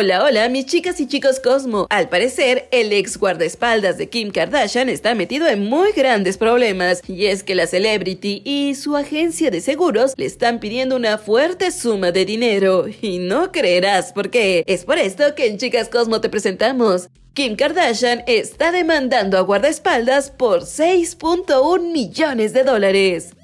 Hola, hola, mis chicas y chicos Cosmo. Al parecer, el ex guardaespaldas de Kim Kardashian está metido en muy grandes problemas, y es que la celebrity y su agencia de seguros le están pidiendo una fuerte suma de dinero, y no creerás por qué. Es por esto que en Chicas Cosmo te presentamos. Kim Kardashian está demandando a guardaespaldas por 6.1 millones de dólares.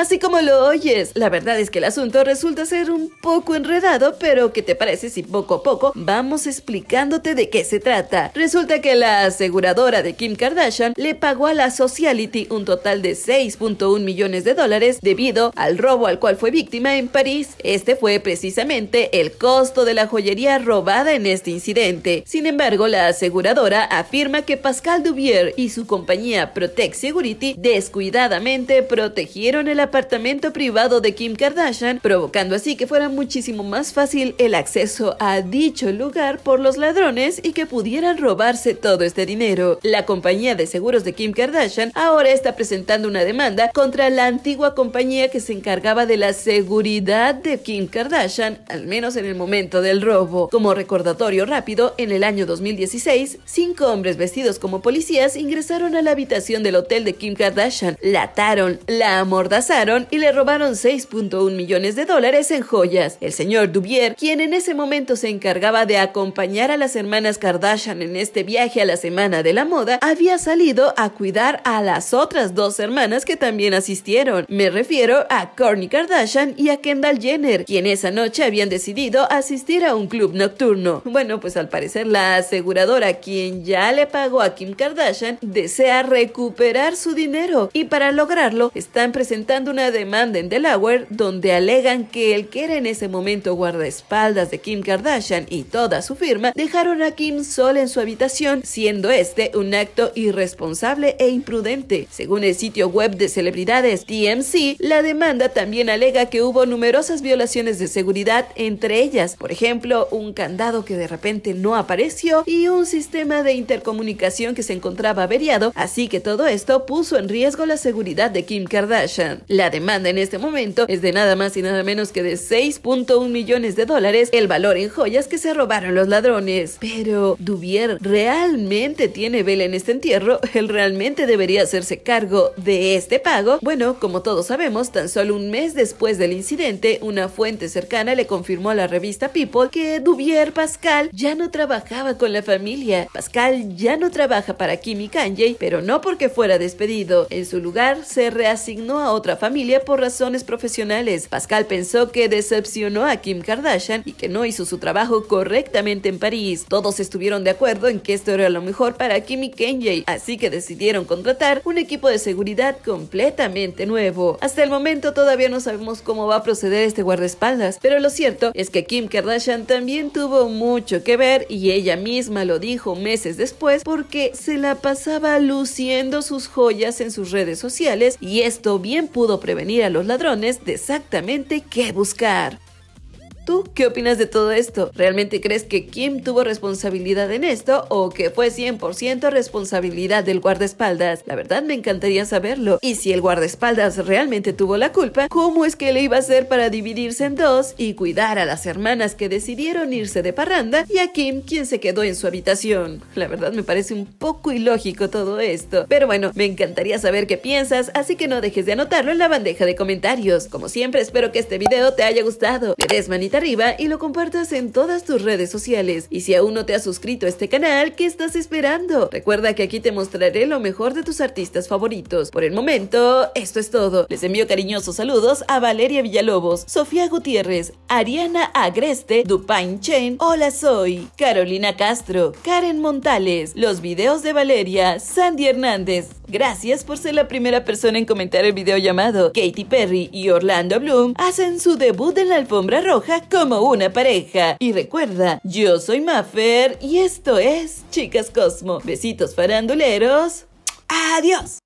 Así como lo oyes, la verdad es que el asunto resulta ser un poco enredado, pero ¿qué te parece si poco a poco vamos explicándote de qué se trata? Resulta que la aseguradora de Kim Kardashian le pagó a la Sociality un total de 6.1 millones de dólares debido al robo al cual fue víctima en París. Este fue precisamente el costo de la joyería robada en este incidente. Sin embargo, la aseguradora afirma que Pascal Dubier y su compañía Protect Security descuidadamente protegieron el apartamento privado de Kim Kardashian, provocando así que fuera muchísimo más fácil el acceso a dicho lugar por los ladrones y que pudieran robarse todo este dinero. La compañía de seguros de Kim Kardashian ahora está presentando una demanda contra la antigua compañía que se encargaba de la seguridad de Kim Kardashian, al menos en el momento del robo. Como recordatorio rápido, en el año 2016, cinco hombres vestidos como policías ingresaron a la habitación del hotel de Kim Kardashian, la ataron, la amordazaron, y le robaron 6.1 millones de dólares en joyas. El señor Dubier, quien en ese momento se encargaba de acompañar a las hermanas Kardashian en este viaje a la Semana de la Moda, había salido a cuidar a las otras dos hermanas que también asistieron. Me refiero a Kourtney Kardashian y a Kendall Jenner, quien esa noche habían decidido asistir a un club nocturno. Bueno, pues al parecer la aseguradora, quien ya le pagó a Kim Kardashian, desea recuperar su dinero y para lograrlo están presentando una demanda en Delaware donde alegan que el que era en ese momento guardaespaldas de Kim Kardashian y toda su firma dejaron a Kim sola en su habitación, siendo este un acto irresponsable e imprudente. Según el sitio web de celebridades TMC, la demanda también alega que hubo numerosas violaciones de seguridad, entre ellas, por ejemplo, un candado que de repente no apareció y un sistema de intercomunicación que se encontraba averiado, así que todo esto puso en riesgo la seguridad de Kim Kardashian. La demanda en este momento es de nada más y nada menos que de 6.1 millones de dólares, el valor en joyas que se robaron los ladrones. Pero, ¿Duvier realmente tiene vela en este entierro? ¿Él realmente debería hacerse cargo de este pago? Bueno, como todos sabemos, tan solo un mes después del incidente, una fuente cercana le confirmó a la revista People que Duvier Pascal ya no trabajaba con la familia. Pascal ya no trabaja para Kimi Kanye, pero no porque fuera despedido. En su lugar, se reasignó a otra familia por razones profesionales. Pascal pensó que decepcionó a Kim Kardashian y que no hizo su trabajo correctamente en París. Todos estuvieron de acuerdo en que esto era lo mejor para Kim y Kanye, así que decidieron contratar un equipo de seguridad completamente nuevo. Hasta el momento todavía no sabemos cómo va a proceder este guardaespaldas, pero lo cierto es que Kim Kardashian también tuvo mucho que ver y ella misma lo dijo meses después porque se la pasaba luciendo sus joyas en sus redes sociales y esto bien pudo prevenir a los ladrones de exactamente qué buscar qué opinas de todo esto? ¿Realmente crees que Kim tuvo responsabilidad en esto o que fue 100% responsabilidad del guardaespaldas? La verdad me encantaría saberlo. Y si el guardaespaldas realmente tuvo la culpa, ¿cómo es que le iba a hacer para dividirse en dos y cuidar a las hermanas que decidieron irse de parranda y a Kim quien se quedó en su habitación? La verdad me parece un poco ilógico todo esto. Pero bueno, me encantaría saber qué piensas, así que no dejes de anotarlo en la bandeja de comentarios. Como siempre, espero que este video te haya gustado. Le des manita arriba y lo compartas en todas tus redes sociales. Y si aún no te has suscrito a este canal, ¿qué estás esperando? Recuerda que aquí te mostraré lo mejor de tus artistas favoritos. Por el momento, esto es todo. Les envío cariñosos saludos a Valeria Villalobos, Sofía Gutiérrez, Ariana Agreste, Dupain Chen, Hola Soy, Carolina Castro, Karen Montales, los videos de Valeria, Sandy Hernández, Gracias por ser la primera persona en comentar el video llamado Katy Perry y Orlando Bloom hacen su debut en la alfombra roja como una pareja. Y recuerda, yo soy Maffer y esto es Chicas Cosmo. Besitos faranduleros. Adiós.